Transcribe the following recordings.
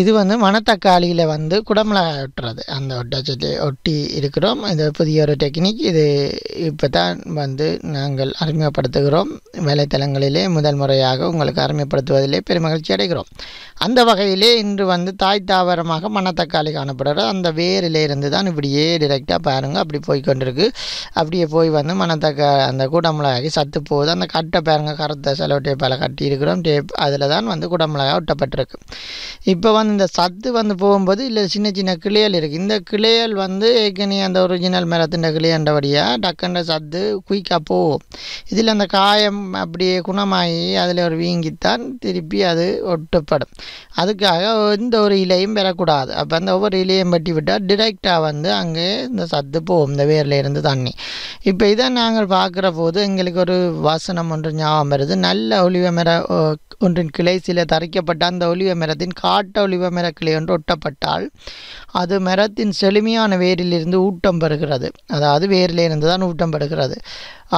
இது வந்து மணத்தக்காளியில் வந்து குடமிளகா ஒட்டுறது அந்த ஒட்டச்சத்தை ஒட்டி இருக்கிறோம் இது புதிய ஒரு டெக்னிக் இது இப்போ தான் வந்து நாங்கள் அறிமுகப்படுத்துகிறோம் வேலைத்தளங்களிலே முதல் முறையாக உங்களுக்கு அறிமுகப்படுத்துவதிலே பெருமகிழ்ச்சி அடைகிறோம் அந்த வகையிலே இன்று வந்து தாய் தாவரமாக மணத்தக்காளி காணப்படுறது அந்த வேரிலே இருந்து தான் இப்படியே டிரெக்டாக பாருங்கள் அப்படி போய் கொண்டிருக்கு அப்படியே போய் வந்து மணத்தக்கா அந்த குடமிளகாய்க்கு சத்து போகுது அந்த கட்டை பாருங்கள் கரத்தை செலவு டேப்பால் கட்டி இருக்கிறோம் டேப் அதில் தான் வந்து குடமிளகாய் ஒட்டப்பட்டிருக்கு இப்போ வந்து இந்த சத்து வந்து போகும்போது இல்லை சின்ன சின்ன கிளியல் இருக்குது இந்த கிளியல் வந்து ஏற்கனவே அந்த ஒரிஜினல் மரத்தின் கிளையண்டபடியாக டக்குன்ற சத்து குயிக்காக போகும் இதில் அந்த காயம் அப்படியே குணமாகி அதில் ஒரு வீங்கித்தான் திருப்பி அது ஒட்டப்படும் அதுக்காக எந்த ஒரு இலையும் பெறக்கூடாது அப்போ அந்த ஒவ்வொரு இலையும் பட்டி விட்டால் டிரெக்டாக வந்து அங்கே இந்த சத்து போகும் இந்த வேரில் இருந்து தண்ணி இப்போ இதை நாங்கள் பார்க்குற போது எங்களுக்கு ஒரு வாசனம் ஒன்று ஞாபகம் வருது நல்ல ஒளிவ மர ஒன்றின் கிளை சில தரைக்கப்பட்ட அந்த ஒலிவ மரத்தின் காட்ட ஒலிவ மரக்கிளை கிளை ஒன்று ஒட்டப்பட்டால் அது மரத்தின் செழுமையான வேரிலிருந்து ஊட்டம் பெறுகிறது அதாவது வேரிலிருந்து தான் ஊட்டம் பெறுகிறது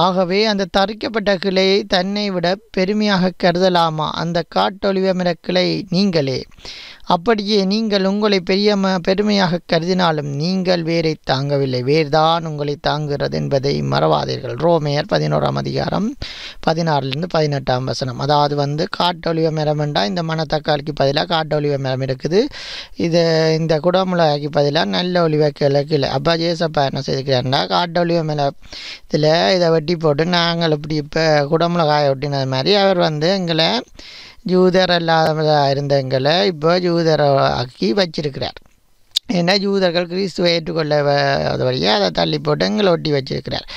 ஆகவே அந்த தரிக்கப்பட்ட கிளையை தன்னை விட பெருமையாக கருதலாமா அந்த காட்டொலிவ கிளை நீங்களே அப்படியே நீங்கள் உங்களை பெரிய பெருமையாக கருதினாலும் நீங்கள் வேரை தாங்கவில்லை வேர்தான் உங்களை தாங்குகிறது என்பதை மறவாதீர்கள் ரோமேயர் பதினோராம் அதிகாரம் பதினாறுலேருந்து பதினெட்டாம் வசனம் அதாவது வந்து காட்டொழிவ மரம் என்றால் இந்த மணத்தக்காளிக்கு பதிலாக காட்டொழிவ மரம் இருக்குது இது இந்த குடமுளகாய்க்கு பதிலாக நல்ல ஒளிவ கிழக்கு இல்லை அப்பா ஜேசப்பா என்ன காட்டொழிவ மர இதில் இதை வெட்டி போட்டு நாங்கள் இப்படி இப்போ குடமுளகாய ஒட்டினது மாதிரி அவர் வந்து எங்களை ஜூதர் அல்லாததாக இருந்தவங்களை இப்போ ஜூதரை ஆக்கி வச்சிருக்கிறார் ஏன்னா ஜூதர்கள் கிறிஸ்துவை ஏற்றுக்கொள்ள வழியாக அதை தள்ளி போட்டு எங்களை ஒட்டி வச்சிருக்கிறார்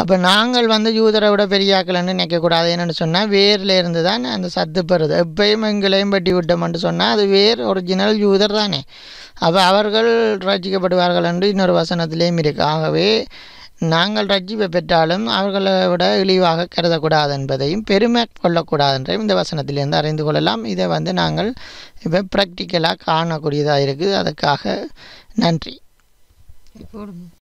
அப்போ நாங்கள் வந்து ஜூதரை விட பெரியாக்கலன்னு நினைக்கக்கூடாது என்னென்னு சொன்னால் வேரில் இருந்து தான் அந்த சத்து பெறுது எப்பயும் எங்களையும் பட்டி விட்டோம்னு சொன்னால் அது வேர் ஒரிஜினல் ஜூதர் தானே அப்போ அவர்கள் ரசிக்கப்படுவார்கள் என்று இன்னொரு வசனத்துலேயும் இருக்குது ஆகவே நாங்கள் ரஜ்ஜிவை பெற்றாலும் அவர்களை விட இழிவாக கருதக்கூடாது என்பதையும் பெருமை கொள்ளக்கூடாது என்றையும் இந்த வசனத்திலிருந்து அறிந்து கொள்ளலாம் இதை வந்து நாங்கள் இப்போ ப்ராக்டிக்கலாக காணக்கூடியதாக இருக்குது அதுக்காக நன்றி